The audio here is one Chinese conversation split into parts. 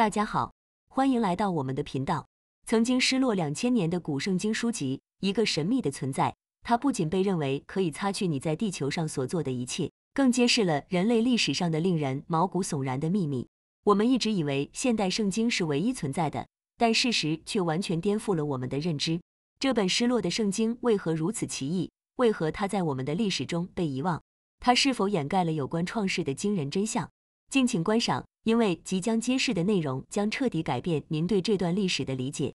大家好，欢迎来到我们的频道。曾经失落两千年的古圣经书籍，一个神秘的存在，它不仅被认为可以擦去你在地球上所做的一切，更揭示了人类历史上的令人毛骨悚然的秘密。我们一直以为现代圣经是唯一存在的，但事实却完全颠覆了我们的认知。这本失落的圣经为何如此奇异？为何它在我们的历史中被遗忘？它是否掩盖了有关创世的惊人真相？敬请观赏。因为即将揭示的内容将彻底改变您对这段历史的理解。《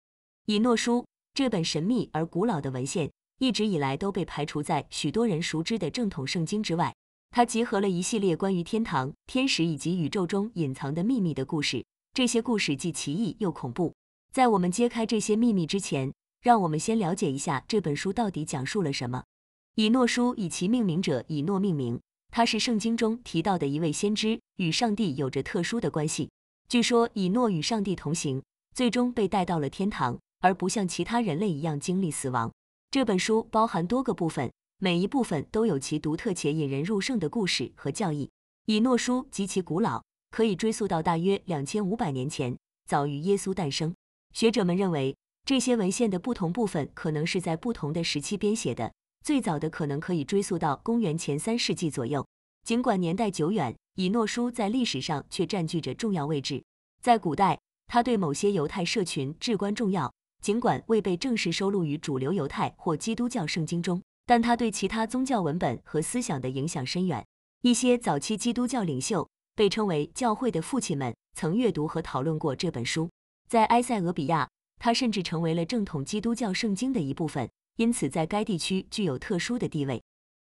以诺书》这本神秘而古老的文献，一直以来都被排除在许多人熟知的正统圣经之外。它集合了一系列关于天堂、天使以及宇宙中隐藏的秘密的故事。这些故事既奇异又恐怖。在我们揭开这些秘密之前，让我们先了解一下这本书到底讲述了什么。《以诺书》以其命名者以诺命名。他是圣经中提到的一位先知，与上帝有着特殊的关系。据说以诺与上帝同行，最终被带到了天堂，而不像其他人类一样经历死亡。这本书包含多个部分，每一部分都有其独特且引人入胜的故事和教义。以诺书极其古老，可以追溯到大约两千五百年前，早于耶稣诞生。学者们认为，这些文献的不同部分可能是在不同的时期编写的。最早的可能可以追溯到公元前三世纪左右。尽管年代久远，以诺书在历史上却占据着重要位置。在古代，它对某些犹太社群至关重要。尽管未被正式收录于主流犹太或基督教圣经中，但它对其他宗教文本和思想的影响深远。一些早期基督教领袖被称为“教会的父亲们”，曾阅读和讨论过这本书。在埃塞俄比亚，它甚至成为了正统基督教圣经的一部分。因此，在该地区具有特殊的地位。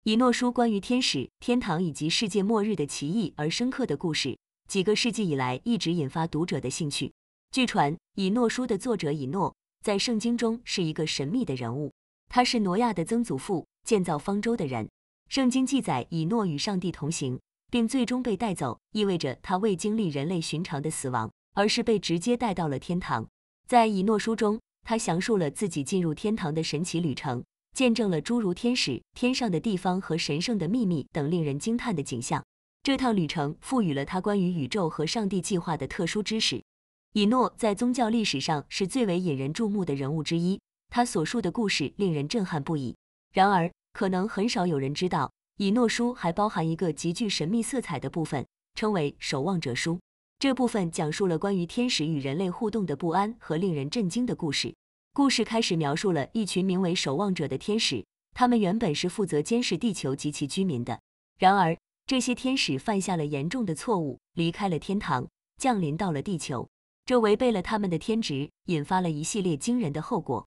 以诺书关于天使、天堂以及世界末日的奇异而深刻的故事，几个世纪以来一直引发读者的兴趣。据传，以诺书的作者以诺在圣经中是一个神秘的人物，他是挪亚的曾祖父，建造方舟的人。圣经记载，以诺与上帝同行，并最终被带走，意味着他未经历人类寻常的死亡，而是被直接带到了天堂。在以诺书中。他详述了自己进入天堂的神奇旅程，见证了诸如天使、天上的地方和神圣的秘密等令人惊叹的景象。这趟旅程赋予了他关于宇宙和上帝计划的特殊知识。以诺在宗教历史上是最为引人注目的人物之一，他所述的故事令人震撼不已。然而，可能很少有人知道，以诺书还包含一个极具神秘色彩的部分，称为《守望者书》。这部分讲述了关于天使与人类互动的不安和令人震惊的故事。故事开始描述了一群名为守望者的天使，他们原本是负责监视地球及其居民的。然而，这些天使犯下了严重的错误，离开了天堂，降临到了地球，这违背了他们的天职，引发了一系列惊人的后果。《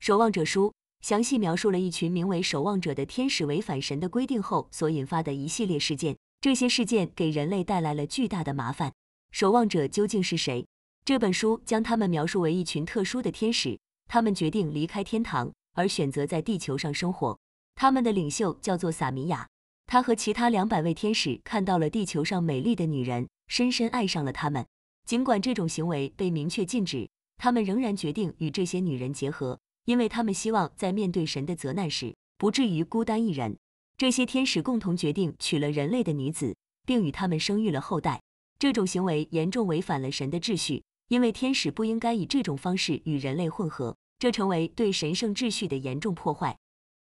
守望者》书详细描述了一群名为守望者的天使违反神的规定后所引发的一系列事件，这些事件给人类带来了巨大的麻烦。守望者究竟是谁？这本书将他们描述为一群特殊的天使，他们决定离开天堂，而选择在地球上生活。他们的领袖叫做萨米亚，他和其他两百位天使看到了地球上美丽的女人，深深爱上了她们。尽管这种行为被明确禁止，他们仍然决定与这些女人结合，因为他们希望在面对神的责难时不至于孤单一人。这些天使共同决定娶了人类的女子，并与他们生育了后代。这种行为严重违反了神的秩序，因为天使不应该以这种方式与人类混合，这成为对神圣秩序的严重破坏。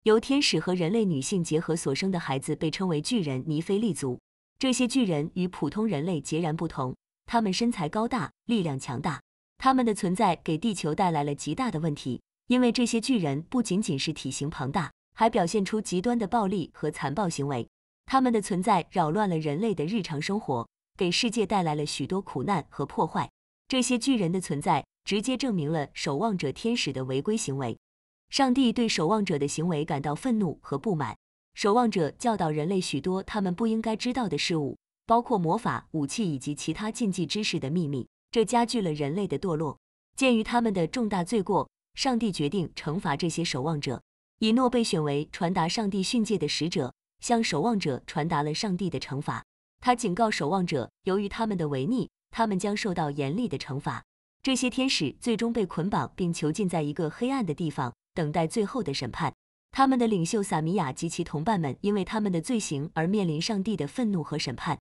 由天使和人类女性结合所生的孩子被称为巨人尼菲利族。这些巨人与普通人类截然不同，他们身材高大，力量强大。他们的存在给地球带来了极大的问题，因为这些巨人不仅仅是体型庞大，还表现出极端的暴力和残暴行为。他们的存在扰乱了人类的日常生活。给世界带来了许多苦难和破坏。这些巨人的存在直接证明了守望者天使的违规行为。上帝对守望者的行为感到愤怒和不满。守望者教导人类许多他们不应该知道的事物，包括魔法、武器以及其他禁忌知识的秘密。这加剧了人类的堕落。鉴于他们的重大罪过，上帝决定惩罚这些守望者。以诺被选为传达上帝训诫的使者，向守望者传达了上帝的惩罚。他警告守望者，由于他们的违逆，他们将受到严厉的惩罚。这些天使最终被捆绑并囚禁在一个黑暗的地方，等待最后的审判。他们的领袖萨米亚及其同伴们，因为他们的罪行而面临上帝的愤怒和审判。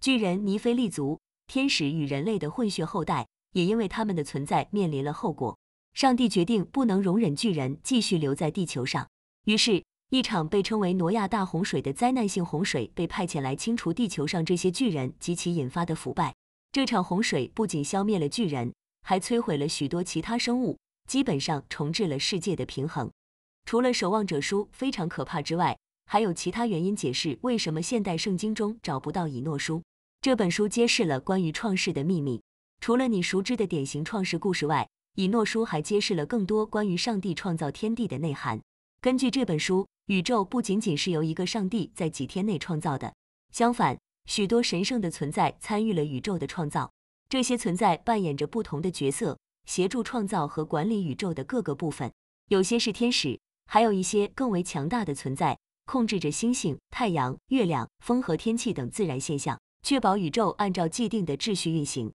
巨人尼菲利族，天使与人类的混血后代，也因为他们的存在面临了后果。上帝决定不能容忍巨人继续留在地球上，于是。一场被称为“挪亚大洪水”的灾难性洪水被派遣来清除地球上这些巨人及其引发的腐败。这场洪水不仅消灭了巨人，还摧毁了许多其他生物，基本上重置了世界的平衡。除了《守望者书》非常可怕之外，还有其他原因解释为什么现代圣经中找不到《以诺书》。这本书揭示了关于创世的秘密，除了你熟知的典型创世故事外，《以诺书》还揭示了更多关于上帝创造天地的内涵。根据这本书。宇宙不仅仅是由一个上帝在几天内创造的，相反，许多神圣的存在参与了宇宙的创造。这些存在扮演着不同的角色，协助创造和管理宇宙的各个部分。有些是天使，还有一些更为强大的存在，控制着星星、太阳、月亮、风和天气等自然现象，确保宇宙按照既定的秩序运行。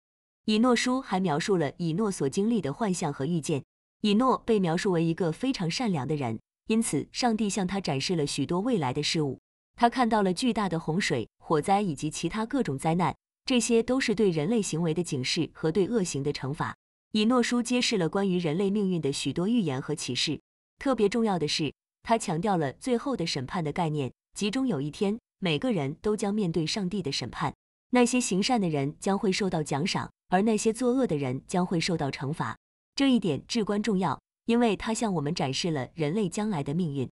以诺书还描述了以诺所经历的幻象和预见。以诺被描述为一个非常善良的人。因此，上帝向他展示了许多未来的事物。他看到了巨大的洪水、火灾以及其他各种灾难，这些都是对人类行为的警示和对恶行的惩罚。以诺书揭示了关于人类命运的许多预言和启示。特别重要的是，他强调了最后的审判的概念，集中有一天，每个人都将面对上帝的审判。那些行善的人将会受到奖赏，而那些作恶的人将会受到惩罚。这一点至关重要。因为它向我们展示了人类将来的命运。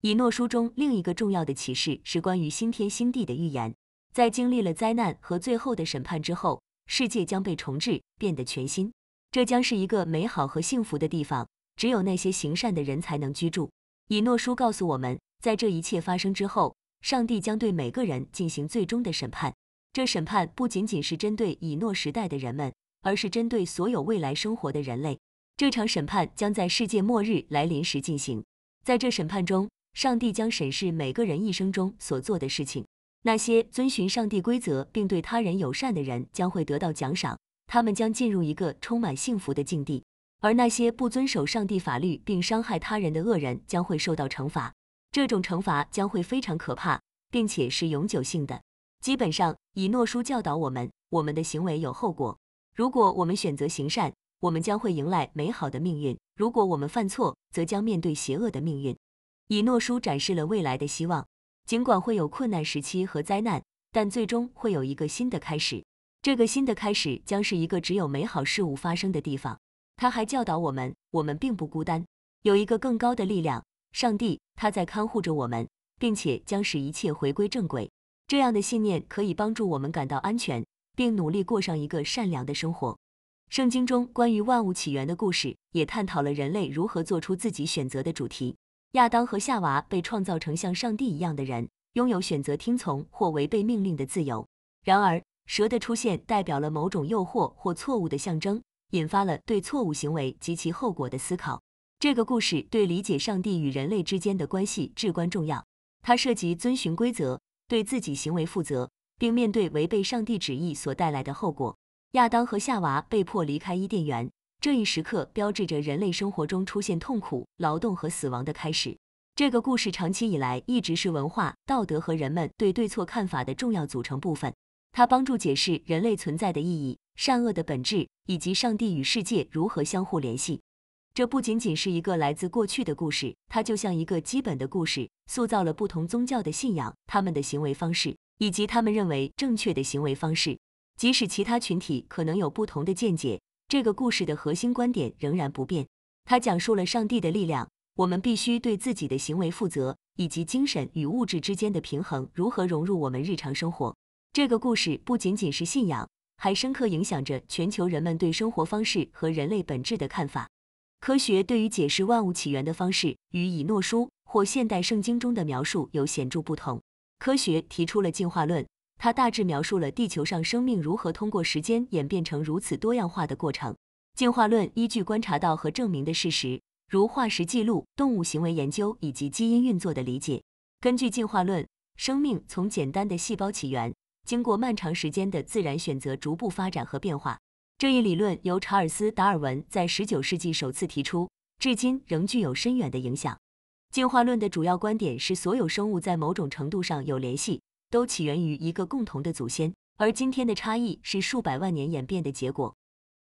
以诺书中另一个重要的启示是关于新天新地的预言。在经历了灾难和最后的审判之后，世界将被重置，变得全新。这将是一个美好和幸福的地方，只有那些行善的人才能居住。以诺书告诉我们，在这一切发生之后，上帝将对每个人进行最终的审判。这审判不仅仅是针对以诺时代的人们，而是针对所有未来生活的人类。这场审判将在世界末日来临时进行，在这审判中，上帝将审视每个人一生中所做的事情。那些遵循上帝规则并对他人友善的人将会得到奖赏，他们将进入一个充满幸福的境地；而那些不遵守上帝法律并伤害他人的恶人将会受到惩罚。这种惩罚将会非常可怕，并且是永久性的。基本上，以诺书教导我们，我们的行为有后果。如果我们选择行善，我们将会迎来美好的命运，如果我们犯错，则将面对邪恶的命运。以诺书展示了未来的希望，尽管会有困难时期和灾难，但最终会有一个新的开始。这个新的开始将是一个只有美好事物发生的地方。他还教导我们，我们并不孤单，有一个更高的力量——上帝，他在看护着我们，并且将使一切回归正轨。这样的信念可以帮助我们感到安全，并努力过上一个善良的生活。圣经中关于万物起源的故事也探讨了人类如何做出自己选择的主题。亚当和夏娃被创造成像上帝一样的人，拥有选择听从或违背命令的自由。然而，蛇的出现代表了某种诱惑或错误的象征，引发了对错误行为及其后果的思考。这个故事对理解上帝与人类之间的关系至关重要。它涉及遵循规则、对自己行为负责，并面对违背上帝旨意所带来的后果。亚当和夏娃被迫离开伊甸园，这一时刻标志着人类生活中出现痛苦、劳动和死亡的开始。这个故事长期以来一直是文化、道德和人们对对错看法的重要组成部分。它帮助解释人类存在的意义、善恶的本质，以及上帝与世界如何相互联系。这不仅仅是一个来自过去的故事，它就像一个基本的故事，塑造了不同宗教的信仰、他们的行为方式，以及他们认为正确的行为方式。即使其他群体可能有不同的见解，这个故事的核心观点仍然不变。它讲述了上帝的力量，我们必须对自己的行为负责，以及精神与物质之间的平衡如何融入我们日常生活。这个故事不仅仅是信仰，还深刻影响着全球人们对生活方式和人类本质的看法。科学对于解释万物起源的方式与《以诺书》或现代圣经中的描述有显著不同。科学提出了进化论。它大致描述了地球上生命如何通过时间演变成如此多样化的过程。进化论依据观察到和证明的事实，如化石记录、动物行为研究以及基因运作的理解。根据进化论，生命从简单的细胞起源，经过漫长时间的自然选择，逐步发展和变化。这一理论由查尔斯·达尔文在19世纪首次提出，至今仍具有深远的影响。进化论的主要观点是，所有生物在某种程度上有联系。都起源于一个共同的祖先，而今天的差异是数百万年演变的结果。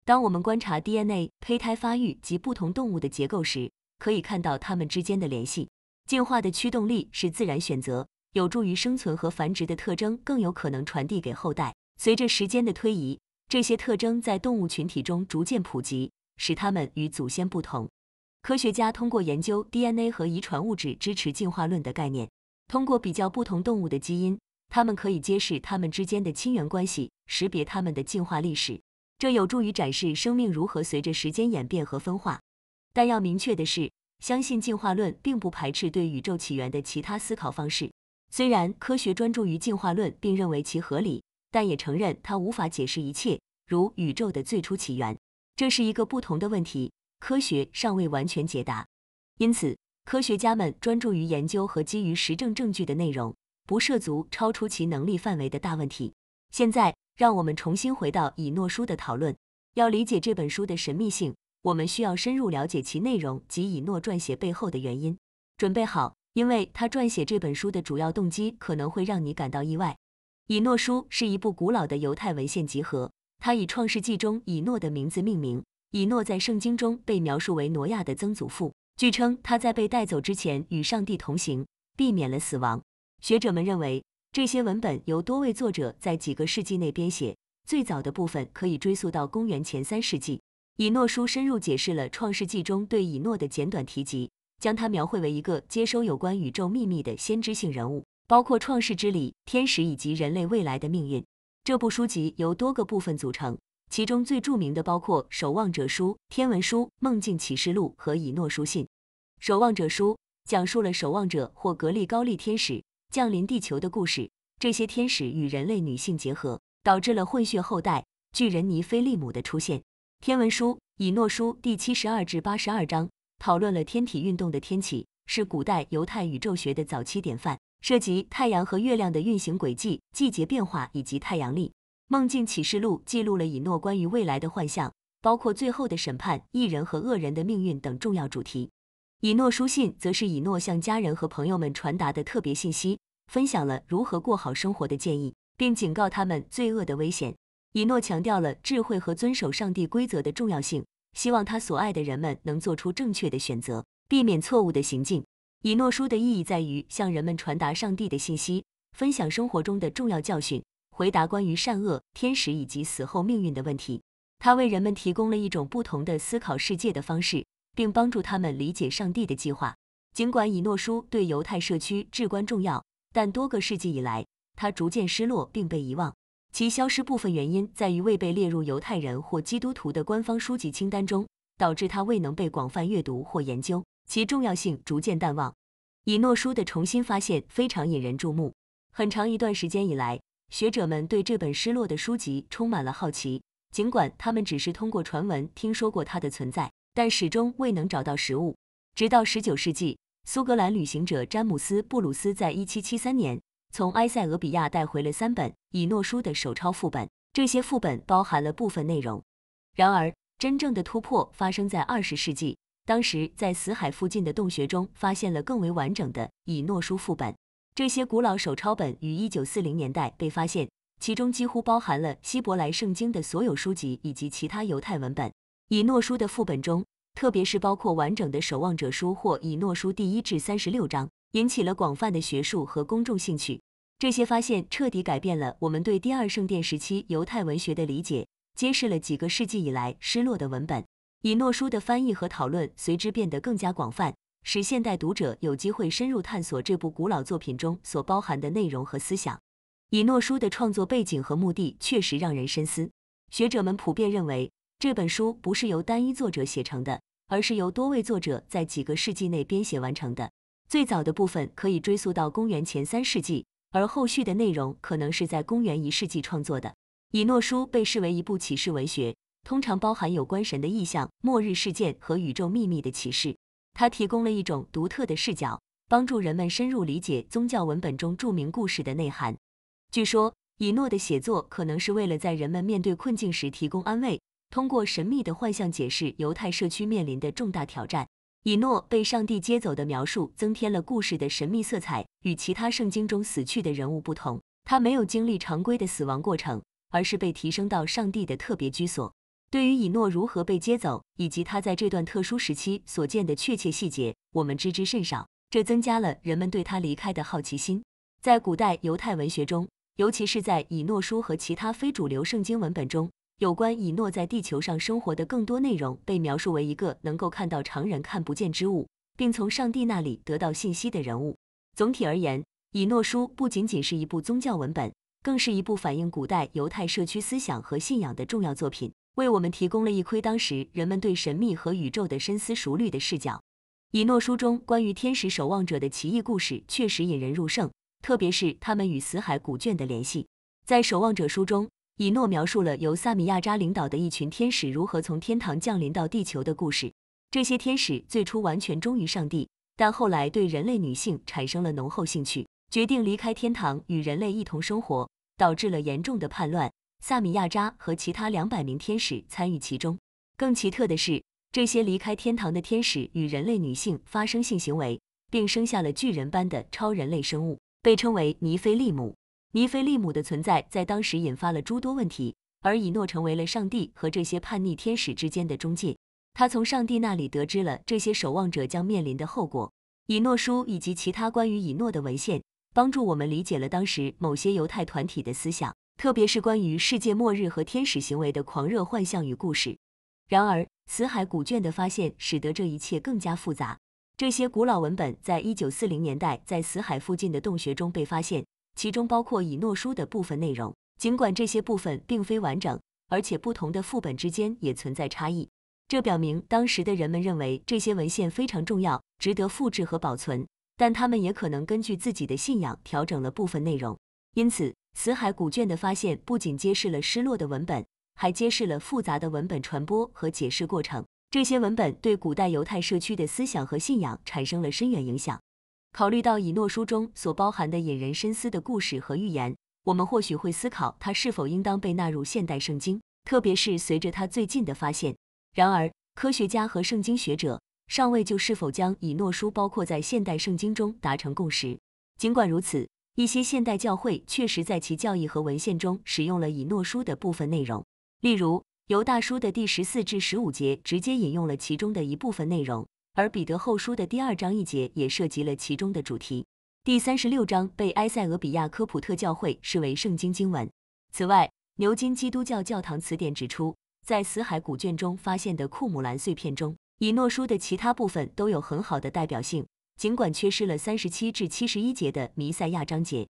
当我们观察 DNA、胚胎发育及不同动物的结构时，可以看到它们之间的联系。进化的驱动力是自然选择，有助于生存和繁殖的特征更有可能传递给后代。随着时间的推移，这些特征在动物群体中逐渐普及，使它们与祖先不同。科学家通过研究 DNA 和遗传物质，支持进化论的概念。通过比较不同动物的基因。它们可以揭示它们之间的亲缘关系，识别它们的进化历史，这有助于展示生命如何随着时间演变和分化。但要明确的是，相信进化论并不排斥对宇宙起源的其他思考方式。虽然科学专注于进化论并认为其合理，但也承认它无法解释一切，如宇宙的最初起源，这是一个不同的问题，科学尚未完全解答。因此，科学家们专注于研究和基于实证证据的内容。不涉足超出其能力范围的大问题。现在，让我们重新回到《以诺书》的讨论。要理解这本书的神秘性，我们需要深入了解其内容及以诺撰写背后的原因。准备好，因为他撰写这本书的主要动机可能会让你感到意外。《以诺书》是一部古老的犹太文献集合，它以创世纪中以诺的名字命名。以诺在圣经中被描述为挪亚的曾祖父，据称他在被带走之前与上帝同行，避免了死亡。学者们认为，这些文本由多位作者在几个世纪内编写，最早的部分可以追溯到公元前三世纪。以诺书深入解释了《创世纪》中对以诺的简短提及，将他描绘为一个接收有关宇宙秘密的先知性人物，包括创世之理、天使以及人类未来的命运。这部书籍由多个部分组成，其中最著名的包括《守望者书》、《天文书》、《梦境启示录》和《以诺书信》。《守望者书》讲述了守望者或格力高利天使。降临地球的故事，这些天使与人类女性结合，导致了混血后代巨人尼菲利姆的出现。天文书《以诺书》第七十二至八十二章讨论了天体运动的天启，是古代犹太宇宙学的早期典范，涉及太阳和月亮的运行轨迹、季节变化以及太阳历。梦境启示录记录了以诺关于未来的幻象，包括最后的审判、异人和恶人的命运等重要主题。以诺书信则是以诺向家人和朋友们传达的特别信息，分享了如何过好生活的建议，并警告他们罪恶的危险。以诺强调了智慧和遵守上帝规则的重要性，希望他所爱的人们能做出正确的选择，避免错误的行径。以诺书的意义在于向人们传达上帝的信息，分享生活中的重要教训，回答关于善恶、天使以及死后命运的问题。它为人们提供了一种不同的思考世界的方式。并帮助他们理解上帝的计划。尽管《以诺书》对犹太社区至关重要，但多个世纪以来，它逐渐失落并被遗忘。其消失部分原因在于未被列入犹太人或基督徒的官方书籍清单中，导致它未能被广泛阅读或研究，其重要性逐渐淡忘。《以诺书》的重新发现非常引人注目。很长一段时间以来，学者们对这本失落的书籍充满了好奇，尽管他们只是通过传闻听说过它的存在。但始终未能找到实物，直到19世纪，苏格兰旅行者詹姆斯布鲁斯在1773年从埃塞俄比亚带回了三本以诺书的手抄副本，这些副本包含了部分内容。然而，真正的突破发生在20世纪，当时在死海附近的洞穴中发现了更为完整的以诺书副本。这些古老手抄本于1940年代被发现，其中几乎包含了希伯来圣经的所有书籍以及其他犹太文本。以诺书的副本中，特别是包括完整的《守望者书》或《以诺书》第一至三十六章，引起了广泛的学术和公众兴趣。这些发现彻底改变了我们对第二圣殿时期犹太文学的理解，揭示了几个世纪以来失落的文本。以诺书的翻译和讨论随之变得更加广泛，使现代读者有机会深入探索这部古老作品中所包含的内容和思想。以诺书的创作背景和目的确实让人深思。学者们普遍认为。这本书不是由单一作者写成的，而是由多位作者在几个世纪内编写完成的。最早的部分可以追溯到公元前三世纪，而后续的内容可能是在公元一世纪创作的。《以诺书》被视为一部启示文学，通常包含有关神的意象、末日事件和宇宙秘密的启示。它提供了一种独特的视角，帮助人们深入理解宗教文本中著名故事的内涵。据说，以诺的写作可能是为了在人们面对困境时提供安慰。通过神秘的幻象解释犹太社区面临的重大挑战，以诺被上帝接走的描述增添了故事的神秘色彩。与其他圣经中死去的人物不同，他没有经历常规的死亡过程，而是被提升到上帝的特别居所。对于以诺如何被接走，以及他在这段特殊时期所见的确切细节，我们知之甚少，这增加了人们对他离开的好奇心。在古代犹太文学中，尤其是在以诺书和其他非主流圣经文本中。有关以诺在地球上生活的更多内容被描述为一个能够看到常人看不见之物，并从上帝那里得到信息的人物。总体而言，《以诺书》不仅仅是一部宗教文本，更是一部反映古代犹太社区思想和信仰的重要作品，为我们提供了一窥当时人们对神秘和宇宙的深思熟虑的视角。以诺书中关于天使守望者的奇异故事确实引人入胜，特别是他们与死海古卷的联系。在《守望者》书中。以诺描述了由萨米亚扎领导的一群天使如何从天堂降临到地球的故事。这些天使最初完全忠于上帝，但后来对人类女性产生了浓厚兴趣，决定离开天堂与人类一同生活，导致了严重的叛乱。萨米亚扎和其他两百名天使参与其中。更奇特的是，这些离开天堂的天使与人类女性发生性行为，并生下了巨人般的超人类生物，被称为尼菲利姆。尼菲利姆的存在在当时引发了诸多问题，而以诺成为了上帝和这些叛逆天使之间的中介。他从上帝那里得知了这些守望者将面临的后果。以诺书以及其他关于以诺的文献，帮助我们理解了当时某些犹太团体的思想，特别是关于世界末日和天使行为的狂热幻象与故事。然而，死海古卷的发现使得这一切更加复杂。这些古老文本在一九四零年代在死海附近的洞穴中被发现。其中包括以诺书的部分内容，尽管这些部分并非完整，而且不同的副本之间也存在差异。这表明当时的人们认为这些文献非常重要，值得复制和保存，但他们也可能根据自己的信仰调整了部分内容。因此，死海古卷的发现不仅揭示了失落的文本，还揭示了复杂的文本传播和解释过程。这些文本对古代犹太社区的思想和信仰产生了深远影响。考虑到以诺书中所包含的引人深思的故事和预言，我们或许会思考它是否应当被纳入现代圣经，特别是随着它最近的发现。然而，科学家和圣经学者尚未就是否将以诺书包括在现代圣经中达成共识。尽管如此，一些现代教会确实在其教义和文献中使用了以诺书的部分内容，例如犹大书的第十四至十五节直接引用了其中的一部分内容。而彼得后书的第二章一节也涉及了其中的主题。第三十六章被埃塞俄比亚科普特教会视为圣经经文。此外，牛津基督教教堂词典指出，在死海古卷中发现的库姆兰碎片中，以诺书的其他部分都有很好的代表性，尽管缺失了三十七至七十一节的弥赛亚章节。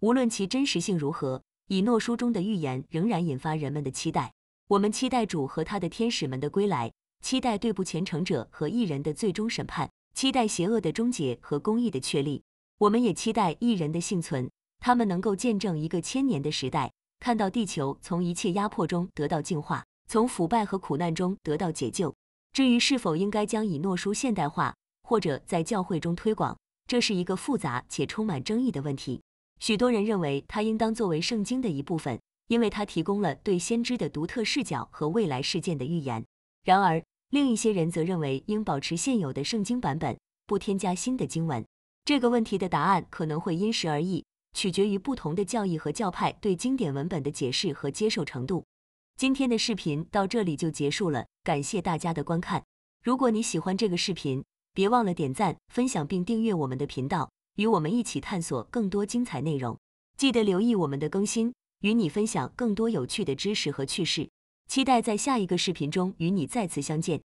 无论其真实性如何，以诺书中的预言仍然引发人们的期待。我们期待主和他的天使们的归来。期待对不虔诚者和异人的最终审判，期待邪恶的终结和公义的确立。我们也期待异人的幸存，他们能够见证一个千年的时代，看到地球从一切压迫中得到净化，从腐败和苦难中得到解救。至于是否应该将以诺书现代化或者在教会中推广，这是一个复杂且充满争议的问题。许多人认为它应当作为圣经的一部分，因为它提供了对先知的独特视角和未来事件的预言。然而，另一些人则认为应保持现有的圣经版本，不添加新的经文。这个问题的答案可能会因时而异，取决于不同的教义和教派对经典文本的解释和接受程度。今天的视频到这里就结束了，感谢大家的观看。如果你喜欢这个视频，别忘了点赞、分享并订阅我们的频道，与我们一起探索更多精彩内容。记得留意我们的更新，与你分享更多有趣的知识和趣事。期待在下一个视频中与你再次相见。